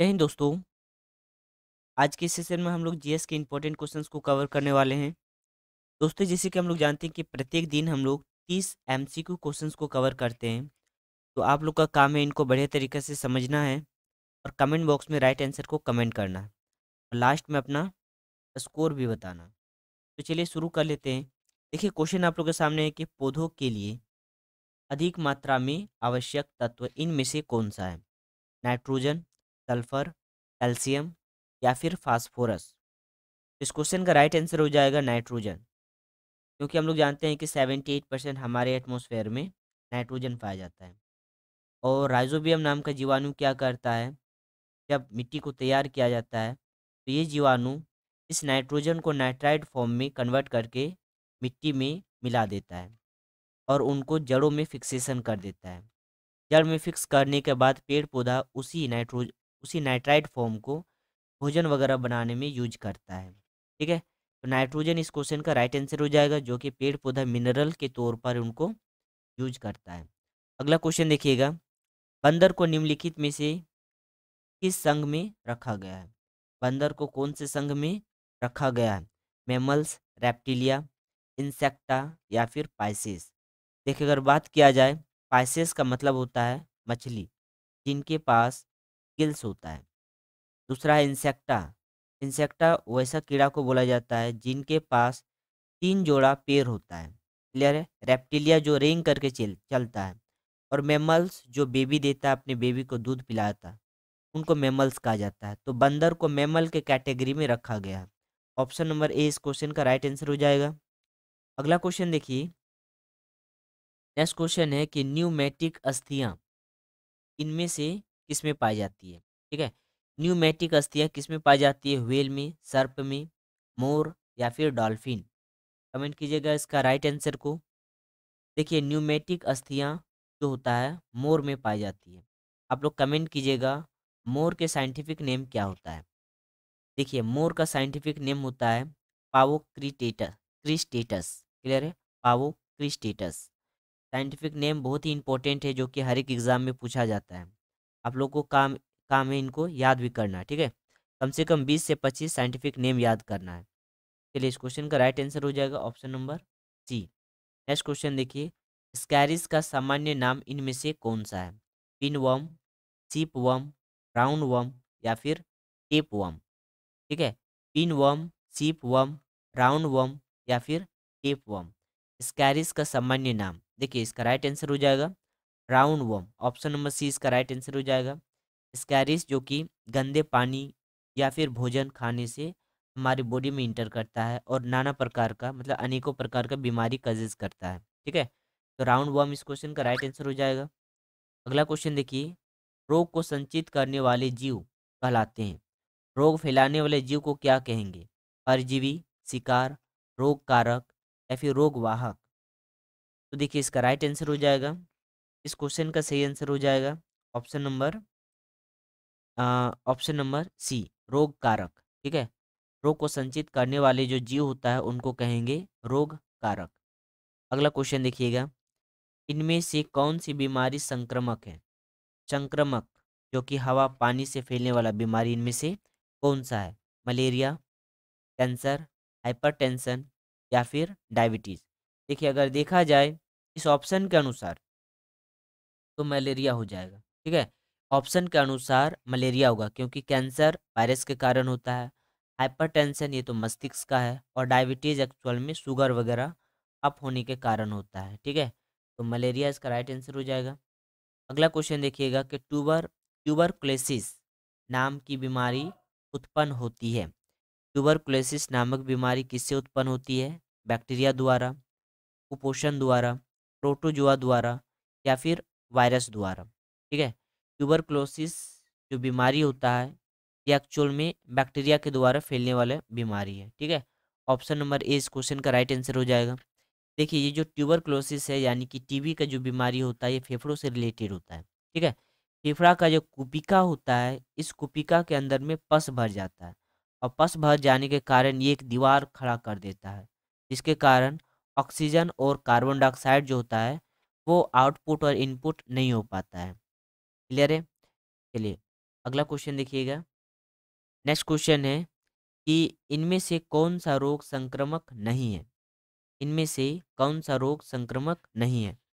जय हिंद दोस्तों आज के सेशन में हम लोग जीएस के इम्पोर्टेंट क्वेश्चंस को कवर करने वाले हैं दोस्तों जैसे कि हम लोग जानते हैं कि प्रत्येक दिन हम लोग तीस एम सी क्यू क्वेश्चन को कवर करते हैं तो आप लोग का काम है इनको बढ़िया तरीके से समझना है और कमेंट बॉक्स में राइट आंसर को कमेंट करना है और लास्ट में अपना स्कोर भी बताना तो चलिए शुरू कर लेते हैं देखिए क्वेश्चन आप लोग के सामने है कि पौधों के लिए अधिक मात्रा में आवश्यक तत्व इनमें से कौन सा है नाइट्रोजन सल्फर कैल्शियम या फिर फास्फोरस इस क्वेश्चन का राइट आंसर हो जाएगा नाइट्रोजन क्योंकि हम लोग जानते हैं कि सेवेंटी एट परसेंट हमारे एटमोसफेयर में नाइट्रोजन पाया जाता है और राइजोबियम नाम का जीवाणु क्या करता है जब मिट्टी को तैयार किया जाता है तो ये जीवाणु इस नाइट्रोजन को नाइट्राइड फॉर्म में कन्वर्ट करके मिट्टी में मिला देता है और उनको जड़ों में फिक्सेशन कर देता है जड़ में फिक्स करने के बाद पेड़ पौधा उसी नाइट्रोज उसी नाइट्राइट फॉर्म को भोजन वगैरह बनाने में यूज करता है ठीक है तो नाइट्रोजन इस क्वेश्चन का राइट आंसर हो जाएगा जो कि पेड़ पौधा मिनरल के तौर पर उनको यूज करता है अगला क्वेश्चन देखिएगा बंदर को निम्नलिखित में से किस संघ में रखा गया है बंदर को कौन से संघ में रखा गया है मेमल्स रेप्टिलिया इंसेक्टा या फिर पाइसेस देखिए अगर बात किया जाए पाइसिस का मतलब होता है मछली जिनके पास किल्स होता है दूसरा है इंसेक्टा इंसेक्टा वैसा कीड़ा को बोला जाता है जिनके पास तीन जोड़ा पैर होता है क्लियर है रेप्टिलिया जो रेंग करके चल चलता है और मेमल्स जो बेबी देता है अपने बेबी को दूध पिलाता उनको मेमल्स कहा जाता है तो बंदर को मेमल के कैटेगरी में रखा गया है ऑप्शन नंबर ए इस क्वेश्चन का राइट आंसर हो जाएगा अगला क्वेश्चन देखिए नेक्स्ट क्वेश्चन है कि न्यूमेटिक अस्थियाँ इनमें से किस में पाई जाती है ठीक है न्यूमेटिक अस्थियाँ किस में पाई जाती है व्हेल में सर्प में मोर या फिर डॉल्फिन कमेंट कीजिएगा इसका राइट आंसर को देखिए न्यूमेटिक अस्थियाँ जो होता है मोर में पाई जाती है आप लोग कमेंट कीजिएगा मोर के साइंटिफिक नेम क्या होता है देखिए मोर का साइंटिफिक नेम होता है पावो क्रिटेटस क्रिस्टेटस क्लियर है पावो क्रिस्टेटस साइंटिफिक नेम बहुत ही इंपॉर्टेंट है जो कि हर एक एग्ज़ाम में पूछा जाता है आप लोग को काम काम है इनको याद भी करना है ठीक है कम से कम बीस से पच्चीस साइंटिफिक नेम याद करना है चलिए इस क्वेश्चन का राइट आंसर हो जाएगा option number C next question देखिए स्कैरिस का सामान्य नाम इनमें से कौन सा है पिन वम सीप वम राउंड वम या फिर टेप वम ठीक है पिन वम सीप वम राउंड वम या फिर टेप वम स्कैरिस का सामान्य नाम देखिए इसका राइट आंसर हो जाएगा round worm option number C इसका राइट आंसर हो जाएगा स्कैरिस जो कि गंदे पानी या फिर भोजन खाने से हमारी बॉडी में इंटर करता है और नाना प्रकार का मतलब अनेकों प्रकार का बीमारी कजेज करता है ठीक है तो राउंड वर्म इस क्वेश्चन का राइट आंसर हो जाएगा अगला क्वेश्चन देखिए रोग को संचित करने वाले जीव कहलाते हैं रोग फैलाने वाले जीव को क्या कहेंगे परजीवी शिकार रोग कारक या फिर रोग वाहक तो देखिए इसका राइट आंसर हो जाएगा इस क्वेश्चन का सही आंसर हो जाएगा option number option number C रोग कारक ठीक है रोग को संचित करने वाले जो जीव होता है उनको कहेंगे रोग कारक अगला क्वेश्चन देखिएगा इनमें से कौन सी बीमारी संक्रमक है संक्रमक जो कि हवा पानी से फैलने वाला बीमारी इनमें से कौन सा है मलेरिया कैंसर हाइपरटेंशन या फिर डायबिटीज़ देखिए अगर देखा जाए इस ऑप्शन के अनुसार तो मलेरिया हो जाएगा ठीक है ऑप्शन के अनुसार मलेरिया होगा क्योंकि कैंसर वायरस के कारण होता है हाइपरटेंशन ये तो मस्तिष्क का है और डायबिटीज़ एक्चुअल में शुगर वगैरह अप होने के कारण होता है ठीक है तो मलेरिया इसका राइट आंसर हो जाएगा अगला क्वेश्चन देखिएगा कि ट्यूबर ट्यूबरकुलेसिस नाम की बीमारी उत्पन्न होती है ट्यूबरकुलेसिस नामक बीमारी किससे उत्पन्न होती है बैक्टीरिया द्वारा कुपोषण द्वारा प्रोटोजुआ द्वारा या फिर वायरस द्वारा ठीक है ट्यूबरक्लोसिस जो बीमारी होता है ये एक्चुअल में बैक्टीरिया के द्वारा फैलने वाला बीमारी है ठीक है ऑप्शन नंबर ए इस क्वेश्चन का राइट आंसर हो जाएगा देखिए ये जो ट्यूबरक्लोसिस है यानी कि टीबी का जो बीमारी होता है ये फेफड़ों से रिलेटेड होता है ठीक है फेफड़ा का जो कुपिका होता है इस कुपिका के अंदर में पस भर जाता है और पस भर जाने के कारण ये एक दीवार खड़ा कर देता है जिसके कारण ऑक्सीजन और कार्बन डाइऑक्साइड जो होता है वो आउटपुट और इनपुट नहीं हो पाता है क्लियर है चलिए अगला क्वेश्चन देखिएगा नेक्स्ट क्वेश्चन है कि इनमें से कौन सा रोग संक्रमक नहीं है इनमें से कौन सा रोग संक्रमक नहीं है